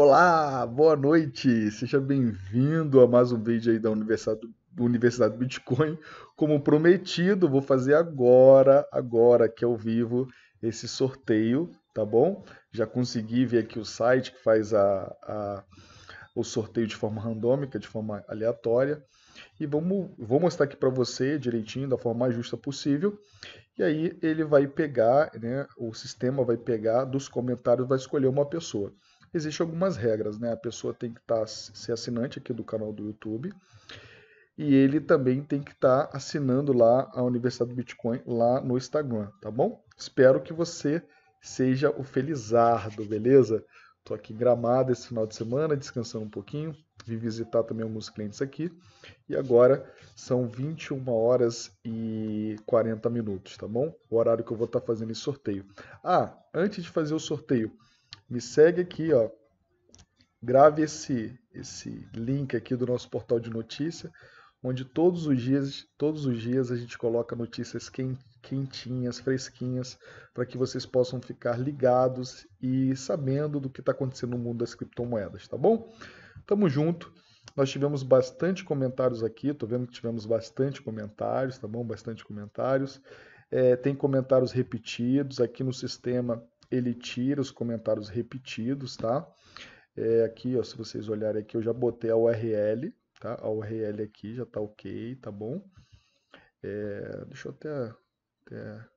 Olá, boa noite, seja bem-vindo a mais um vídeo aí da Universidade do, Universidade Bitcoin. Como prometido, vou fazer agora, agora que é ao vivo, esse sorteio, tá bom? Já consegui ver aqui o site que faz a, a o sorteio de forma randômica, de forma aleatória. E vamos, vou mostrar aqui para você direitinho, da forma mais justa possível. E aí ele vai pegar, né, o sistema vai pegar dos comentários, vai escolher uma pessoa existem algumas regras, né? A pessoa tem que estar tá, ser assinante aqui do canal do YouTube e ele também tem que estar tá assinando lá a Universidade do Bitcoin lá no Instagram, tá bom? Espero que você seja o felizardo, beleza? Estou aqui gramado esse final de semana, descansando um pouquinho. Vim visitar também alguns clientes aqui. E agora são 21 horas e 40 minutos, tá bom? O horário que eu vou estar tá fazendo esse sorteio. Ah, antes de fazer o sorteio, me segue aqui, ó. Grave esse esse link aqui do nosso portal de notícia, onde todos os dias, todos os dias a gente coloca notícias quentinhas, fresquinhas, para que vocês possam ficar ligados e sabendo do que está acontecendo no mundo das criptomoedas, tá bom? Tamo junto. Nós tivemos bastante comentários aqui, tô vendo que tivemos bastante comentários, tá bom? Bastante comentários. É, tem comentários repetidos aqui no sistema ele tira os comentários repetidos, tá? É, aqui, ó, se vocês olharem aqui, eu já botei a URL, tá? A URL aqui já tá ok, tá bom? É, deixa eu até, até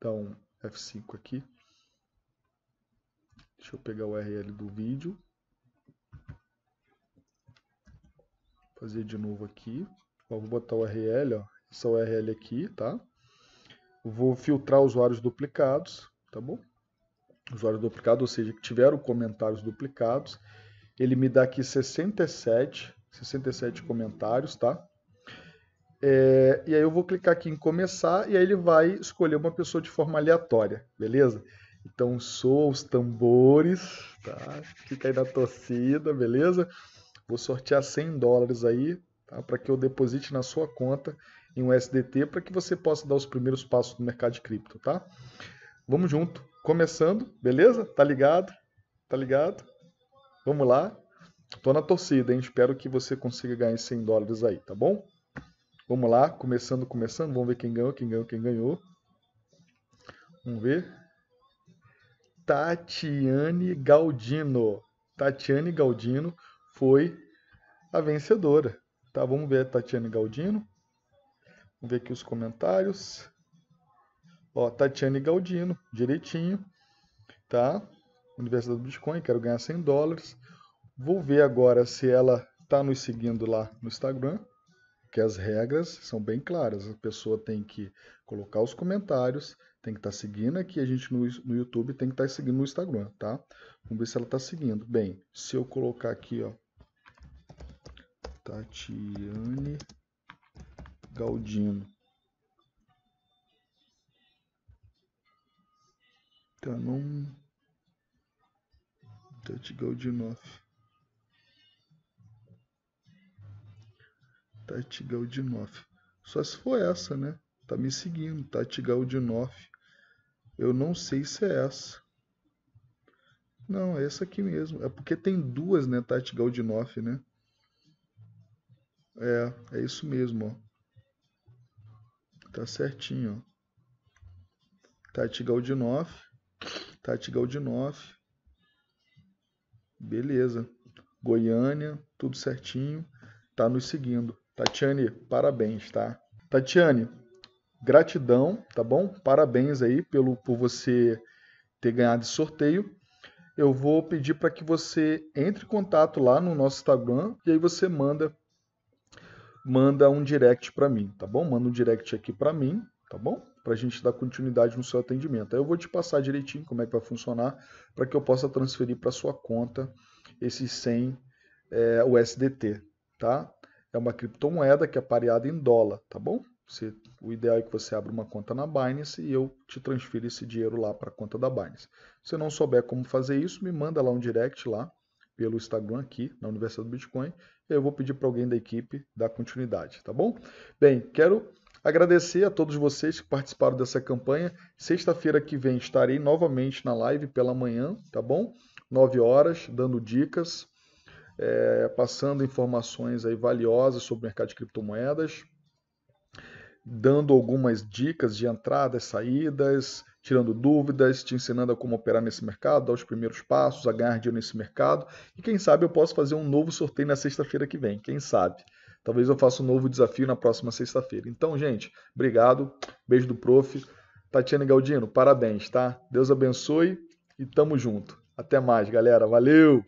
dar um F5 aqui. Deixa eu pegar o URL do vídeo. Fazer de novo aqui. Ó, vou botar o URL, ó, essa URL aqui, tá? vou filtrar usuários duplicados, tá bom? Usuário duplicado, ou seja, que tiveram comentários duplicados. Ele me dá aqui 67, 67 comentários, tá? É, e aí eu vou clicar aqui em começar e aí ele vai escolher uma pessoa de forma aleatória, beleza? Então sou os tambores, tá? Fica aí na torcida, beleza? Vou sortear 100 dólares aí, tá? Para que eu deposite na sua conta em um SDT para que você possa dar os primeiros passos no mercado de cripto, tá? Vamos junto, começando, beleza? Tá ligado? Tá ligado? Vamos lá. Tô na torcida, hein? Espero que você consiga ganhar 100 dólares aí, tá bom? Vamos lá, começando, começando. Vamos ver quem ganhou, quem ganhou, quem ganhou. Vamos ver. Tatiane Galdino. Tatiane Galdino foi a vencedora. Tá, vamos ver a Tatiane Galdino. Vamos ver aqui os comentários. Ó, Tatiane Galdino, direitinho, tá? Universidade do Bitcoin, quero ganhar 100 dólares. Vou ver agora se ela está nos seguindo lá no Instagram, que as regras são bem claras. A pessoa tem que colocar os comentários, tem que estar tá seguindo aqui a gente no, no YouTube, tem que estar tá seguindo no Instagram, tá? Vamos ver se ela está seguindo. Bem, se eu colocar aqui, ó, Tatiane Galdino. Canon tá Tati Galdinoff. Tati Galdinoff. Só se for essa, né? Tá me seguindo, Tati Galdinoff. Eu não sei se é essa. Não, é essa aqui mesmo. É porque tem duas, né, Tati Galdinoff, né? É, é isso mesmo, ó. Tá certinho. Tati Galdinoff. Tati Galdinoff. Beleza. Goiânia, tudo certinho. Tá nos seguindo. Tatiane, parabéns, tá? Tatiane, gratidão, tá bom? Parabéns aí pelo por você ter ganhado esse sorteio. Eu vou pedir para que você entre em contato lá no nosso Instagram e aí você manda manda um direct para mim, tá bom? Manda um direct aqui para mim, tá bom? Para a gente dar continuidade no seu atendimento. Aí eu vou te passar direitinho como é que vai funcionar para que eu possa transferir para sua conta esses 100 é, USDT, tá? É uma criptomoeda que é pareada em dólar, tá bom? Você, o ideal é que você abra uma conta na Binance e eu te transfiro esse dinheiro lá para a conta da Binance. Se você não souber como fazer isso, me manda lá um direct lá pelo Instagram aqui na Universidade do Bitcoin. Eu vou pedir para alguém da equipe dar continuidade, tá bom? Bem, quero agradecer a todos vocês que participaram dessa campanha. Sexta-feira que vem estarei novamente na live pela manhã, tá bom? 9 horas, dando dicas, é, passando informações aí valiosas sobre o mercado de criptomoedas, dando algumas dicas de entradas, saídas, tirando dúvidas, te ensinando a como operar nesse mercado, dar os primeiros passos, a ganhar dinheiro nesse mercado. E quem sabe eu posso fazer um novo sorteio na sexta-feira que vem, quem sabe? Talvez eu faça um novo desafio na próxima sexta-feira. Então, gente, obrigado. Beijo do prof. Tatiana Galdino, parabéns, tá? Deus abençoe e tamo junto. Até mais, galera. Valeu!